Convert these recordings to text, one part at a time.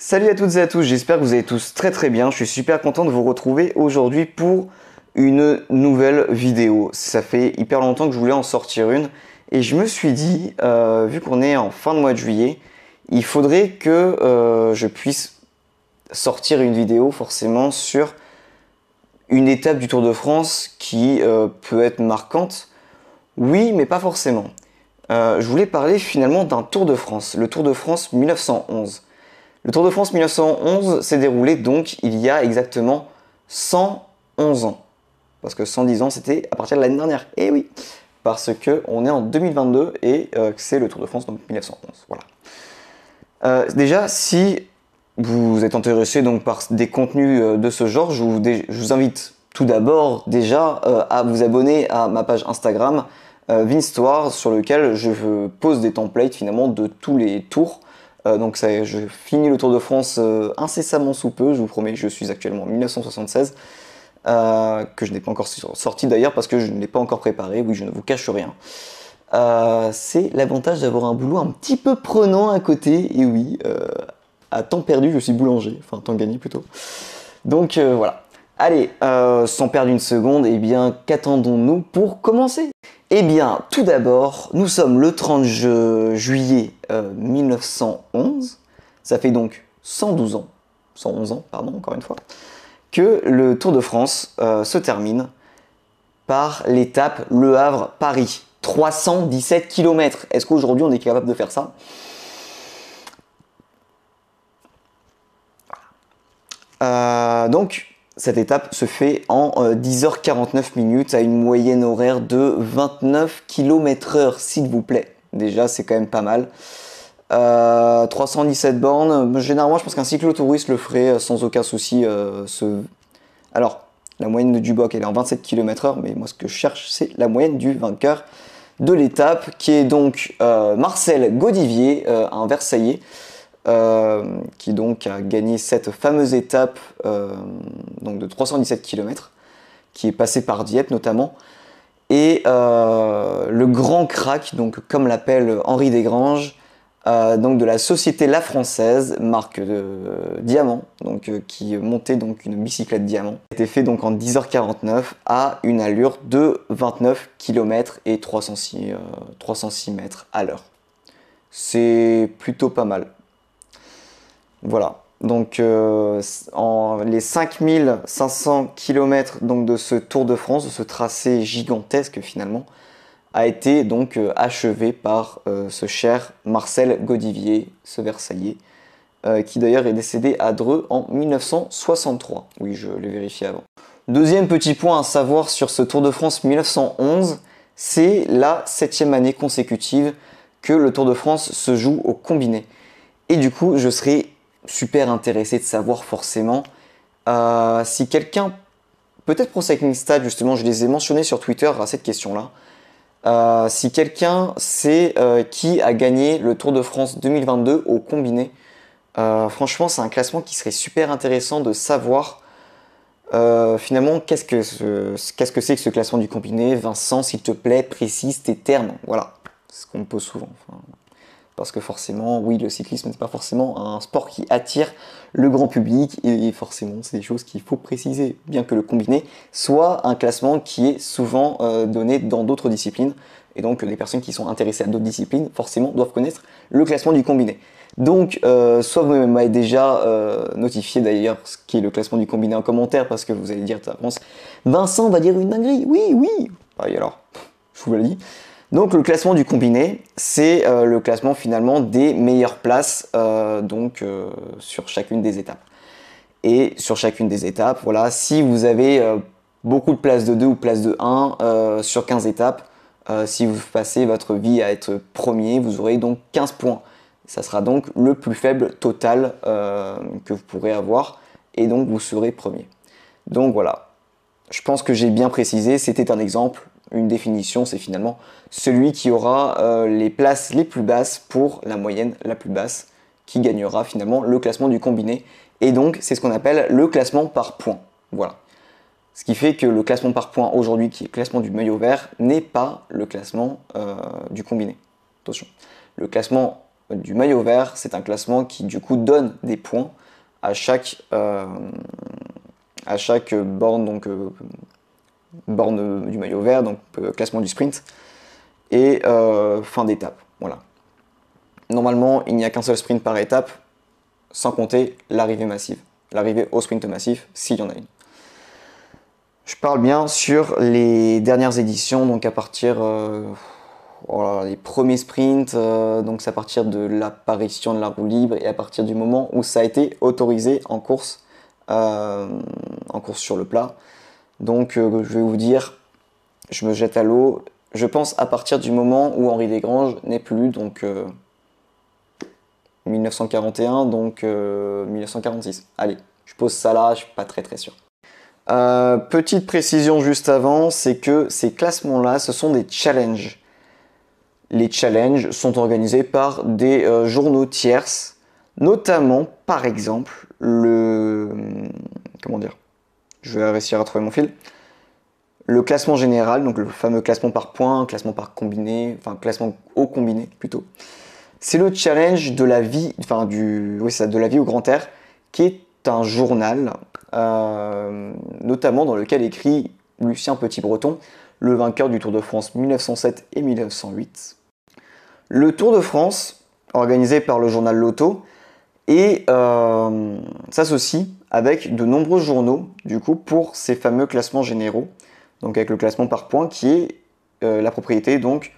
Salut à toutes et à tous, j'espère que vous allez tous très très bien. Je suis super content de vous retrouver aujourd'hui pour une nouvelle vidéo. Ça fait hyper longtemps que je voulais en sortir une et je me suis dit, euh, vu qu'on est en fin de mois de juillet, il faudrait que euh, je puisse sortir une vidéo forcément sur une étape du Tour de France qui euh, peut être marquante. Oui, mais pas forcément. je voulais parler finalement d'un Tour de France, le Tour de France 1911. Le Tour de France 1911 s'est déroulé donc il y a exactement 111 ans. Parce que 110 ans, c'était à partir de l'année dernière. Eh oui, parce qu'on est en 2022 et euh, c'est le Tour de France donc 1911. Voilà. Euh, déjà, si vous êtes intéressé donc par des contenus euh, de ce genre, je vous, invite tout d'abord déjà à vous abonner à ma page Instagram Vinstoir sur lequel je pose des templates finalement de tous les tours euh, donc ça, je finis le Tour de France euh, incessamment sous peu, je vous promets, je suis actuellement en 1976. Euh, que je n'ai pas encore sorti d'ailleurs parce que je ne l'ai pas encore préparé, oui je ne vous cache rien. c'est l'avantage d'avoir un boulot un petit peu prenant à côté, et oui, à temps perdu je suis boulanger, enfin temps gagné plutôt. Donc voilà, Allez, euh, sans perdre une seconde, eh bien, qu'attendons-nous pour commencer Eh bien, tout d'abord, nous sommes le 30 juillet 1911, euh, ça fait donc 112 ans, 111 ans, pardon, encore une fois, que le Tour de France euh, se termine par l'étape Le Havre-Paris. 317 km. Est-ce qu'aujourd'hui on est capable de faire ça donc, cette étape se fait en 10h49 euh, minutes à une moyenne horaire de 29 km h s'il vous plaît. Déjà, c'est quand même pas mal. 317 euh, bornes. Généralement, je pense qu'un cyclotouriste le ferait euh, sans aucun souci. Alors, la moyenne de Duboc, elle est en 27 km/h, mais moi, ce que je cherche, c'est la moyenne du vainqueur de l'étape, qui est donc Marcel Godivier, un Versaillais. Euh, qui donc a gagné cette fameuse étape euh, donc de 317 km, qui est passée par Dieppe notamment. Et euh, le grand crack, donc comme l'appelle Henri Desgranges, donc de la société La Française, marque Diamant, donc, qui montait donc une bicyclette Diamant, était fait donc en 10h49 à une allure de 29 km et 306, 306 mètres à l'heure. C'est plutôt pas mal. Voilà. Donc euh, les 5500 km donc, de ce Tour de France, de ce tracé gigantesque finalement, a été donc euh, achevé par euh, ce cher Marcel Godivier, ce Versaillais, qui d'ailleurs est décédé à Dreux en 1963. Oui, je l'ai vérifié avant. Deuxième petit point à savoir sur ce Tour de France 1911, c'est la septième année consécutive que le Tour de France se joue au combiné. Et du coup, je serai super intéressé de savoir forcément. Euh, si quelqu'un, peut-être pour Cycling justement, je les ai mentionnés sur Twitter à cette question-là. Euh, si quelqu'un sait euh, qui a gagné le Tour de France 2022 au combiné, franchement c'est un classement qui serait super intéressant de savoir finalement qu'est-ce que qu'est-ce que c'est que ce classement du combiné. Vincent, s'il te plaît, précise tes termes. Voilà, ce qu'on me pose souvent. Enfin, parce que forcément, oui, le cyclisme n'est pas forcément un sport qui attire le grand public, et forcément, c'est des choses qu'il faut préciser, bien que le combiné soit un classement qui est souvent euh, donné dans d'autres disciplines, et donc les personnes qui sont intéressées à d'autres disciplines, forcément, doivent connaître le classement du combiné. Donc, euh, soit vous m'avez déjà euh, notifié d'ailleurs ce qui est le classement du combiné en commentaire, parce que vous allez dire, pense, Vincent va dire une dinguerie, oui, oui, ah, alors, je vous le dis. Donc le classement du combiné, c'est euh, le classement finalement des meilleures places euh, donc, euh, sur chacune des étapes. Et sur chacune des étapes, voilà, si vous avez beaucoup de places de 2 ou places de 1 sur 15 étapes, si vous passez votre vie à être premier, vous aurez donc 15 points. Ça sera donc le plus faible total que vous pourrez avoir et donc vous serez premier. Donc voilà, je pense que j'ai bien précisé, c'était un exemple une définition, c'est finalement celui qui aura euh, les places les plus basses pour la moyenne la plus basse qui gagnera finalement le classement du combiné. Et donc, c'est ce qu'on appelle le classement par points. Voilà. Ce qui fait que le classement par points aujourd'hui, qui est le classement du maillot vert, n'est pas le classement euh, du combiné. Attention. Le classement euh, du maillot vert, c'est un classement qui du coup donne des points à chaque, à chaque borne, donc borne du maillot vert, donc euh, classement du sprint, et euh, fin d'étape. Voilà. Normalement, il n'y a qu'un seul sprint par étape, sans compter l'arrivée massive, l'arrivée au sprint massif, s'il y en a une. Je parle bien sur les dernières éditions, donc à partir des euh, les premiers sprints, donc c'est à partir de l'apparition de la roue libre et à partir du moment où ça a été autorisé en course, en course sur le plat. Donc euh, je vais vous dire, je me jette à l'eau, je pense à partir du moment où Henri Desgranges n'est plus, donc 1941, euh, donc 1946. Euh, Allez, je pose ça là, je suis pas très très sûr. petite précision juste avant, c'est que ces classements-là, ce sont des challenges. Les challenges sont organisés par des journaux tierces notamment par exemple le comment dire je vais réussir à trouver mon fil. Le classement général, donc le fameux classement par points, classement par combiné, enfin classement au combiné plutôt. C'est le challenge de la vie, enfin du, de la vie au grand air, qui est un journal, euh, notamment dans lequel écrit Lucien Petit-Breton, le vainqueur du Tour de France 1907 et 1908. Le Tour de France, organisé par le journal Loto, et euh, s'associe avec de nombreux journaux, du coup, pour ces fameux classements généraux. Donc avec le classement par points qui est euh, la propriété donc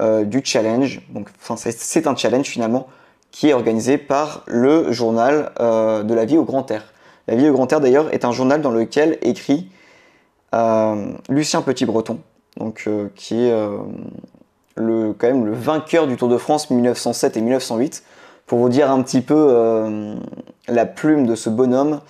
euh, du challenge. Donc c'est un challenge finalement qui est organisé par le journal euh, de la vie au grand air. La vie au grand air d'ailleurs est un journal dans lequel écrit Lucien Petit-Breton, donc qui est quand même le vainqueur du Tour de France 1907 et 1908. Pour vous dire un petit peu euh, la plume de ce bonhomme,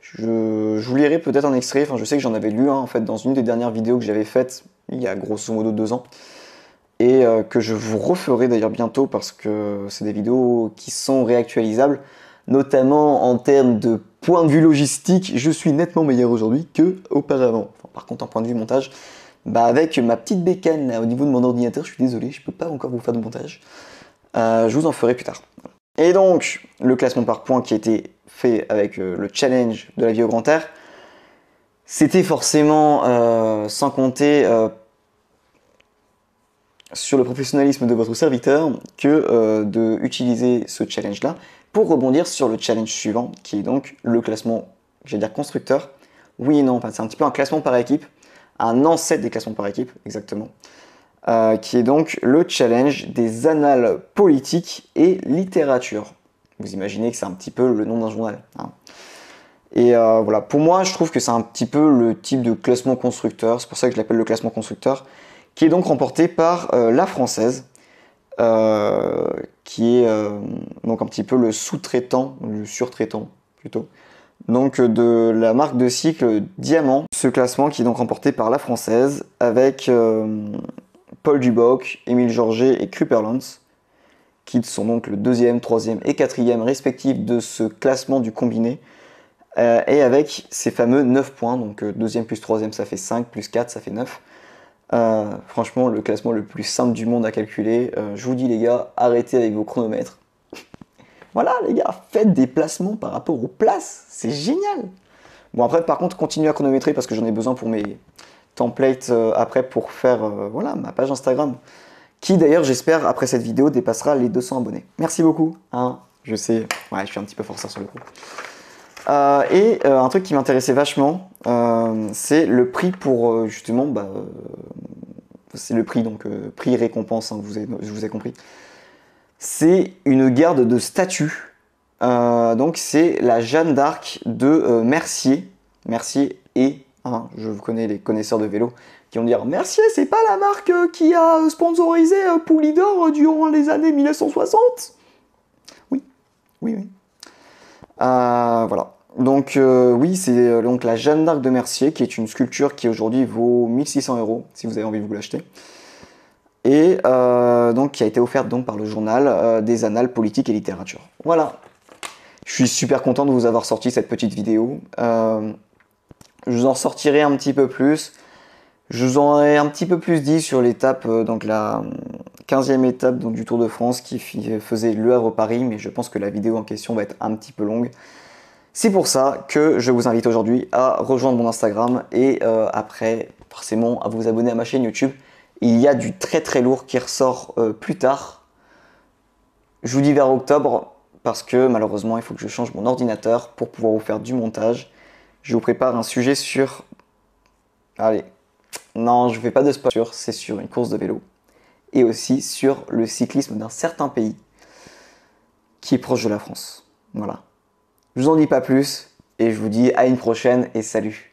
je, vous lirai peut-être un extrait, enfin je sais que j'en avais lu en fait dans une des dernières vidéos que j'avais faites il y a grosso modo deux ans et euh, que je vous referai d'ailleurs bientôt parce que c'est des vidéos qui sont réactualisables, notamment en termes de point de vue logistique, je suis nettement meilleur aujourd'hui qu'auparavant par contre en point de vue montage, bah avec ma petite bécane au niveau de mon ordinateur, je suis désolé, je peux pas encore vous faire de montage. Euh, je vous en ferai plus tard. Et donc, le classement par points qui était fait avec euh, le challenge de la vie au grand air, c'était forcément, euh, sans compter euh, sur le professionnalisme de votre serviteur, que d'utiliser ce challenge-là pour rebondir sur le challenge suivant, qui est donc le classement, j'allais dire constructeur. Oui et non, c'est un petit peu un classement par équipe, un ancêtre des classements par équipe, exactement. Euh, qui est donc le challenge des annales politiques et littérature. Vous imaginez que c'est un petit peu le nom d'un journal. Hein. Et euh, voilà, pour moi, je trouve que c'est un petit peu le type de classement constructeur, c'est pour ça que je l'appelle le classement constructeur, qui est donc remporté par euh, la française, qui est donc un petit peu le sous-traitant, le surtraitant plutôt, donc de la marque de cycle Diamant. Ce classement qui est donc remporté par la française avec Paul Duboc, Émile Georget et Lanz, qui sont donc le deuxième, troisième et quatrième respectifs de ce classement du combiné, euh, et avec ces fameux 9 points, donc euh, deuxième plus troisième ça fait 5, plus 4 ça fait 9. Euh, franchement, le classement le plus simple du monde à calculer. je vous dis les gars, arrêtez avec vos chronomètres. voilà les gars, faites des placements par rapport aux places, c'est génial. Bon après par contre continuez à chronométrer parce que j'en ai besoin pour mes, template euh, après pour faire euh, voilà, ma page Instagram, qui d'ailleurs j'espère après cette vidéo dépassera les 200 abonnés. Merci beaucoup, hein, je sais, ouais, je suis un petit peu forcé sur le coup. Euh, et un truc qui m'intéressait vachement, c'est le prix pour justement, bah, c'est le prix donc prix récompense, hein, vous je vous ai compris. C'est une garde de statues. donc c'est la Jeanne d'Arc de Mercier, Mercier et Hein, je je connais les connaisseurs de vélo qui vont dire Mercier, c'est pas la marque euh, qui a euh, sponsorisé euh, Poulidor durant les années 1960 Oui, oui, oui. voilà. Donc, oui, c'est donc la Jeanne d'Arc de Mercier qui est une sculpture qui aujourd'hui vaut 1600 euros si vous avez envie de vous l'acheter. Et donc, qui a été offerte donc, par le journal des Annales Politiques et Littérature. Voilà. Je suis super content de vous avoir sorti cette petite vidéo je vous en sortirai un petit peu plus. Je vous en ai un petit peu plus dit sur l'étape, euh, donc la 15e euh, étape donc, du Tour de France qui euh, faisait Le Havre-Paris, mais je pense que la vidéo en question va être un petit peu longue. C'est pour ça que je vous invite aujourd'hui à rejoindre mon Instagram et après, forcément, à vous abonner à ma chaîne YouTube. Il y a du très très lourd qui ressort plus tard. Je vous dis vers octobre parce que malheureusement, il faut que je change mon ordinateur pour pouvoir vous faire du montage je vous prépare un sujet sur... Allez, non, je ne fais pas de sport c'est sur une course de vélo. Et aussi sur le cyclisme d'un certain pays qui est proche de la France. Voilà. Je vous en dis pas plus et je vous dis à une prochaine et salut